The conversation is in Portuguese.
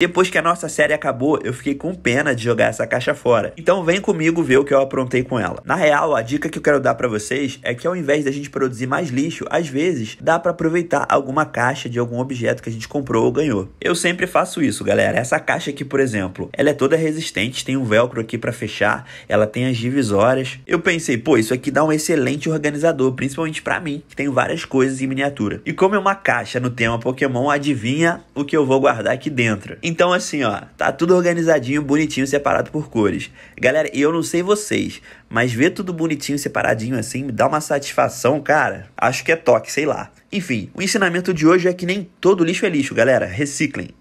Depois que a nossa série acabou, eu fiquei com pena de jogar essa caixa fora. Então vem comigo ver o que eu aprontei com ela. Na real, a dica que eu quero dar para vocês é que ao invés da gente produzir mais lixo, às vezes dá para aproveitar alguma caixa de algum objeto que a gente comprou ou ganhou. Eu sempre faço isso, galera. Essa caixa aqui, por exemplo, ela é toda resistente, tem um velcro aqui para fechar, ela tem as divisórias. Eu pensei, pô, isso aqui dá um excelente organizador, principalmente para mim, que tenho várias coisas em miniatura. E como é uma caixa no tema Pokémon, adivinha o que eu vou guardar aqui dentro? Então, assim, ó, tá tudo organizadinho, bonitinho, separado por cores. Galera, eu não sei vocês, mas ver tudo bonitinho, separadinho assim, me dá uma satisfação, cara. Acho que é toque, sei lá. Enfim, o ensinamento de hoje é que nem todo lixo é lixo, galera. Reciclem.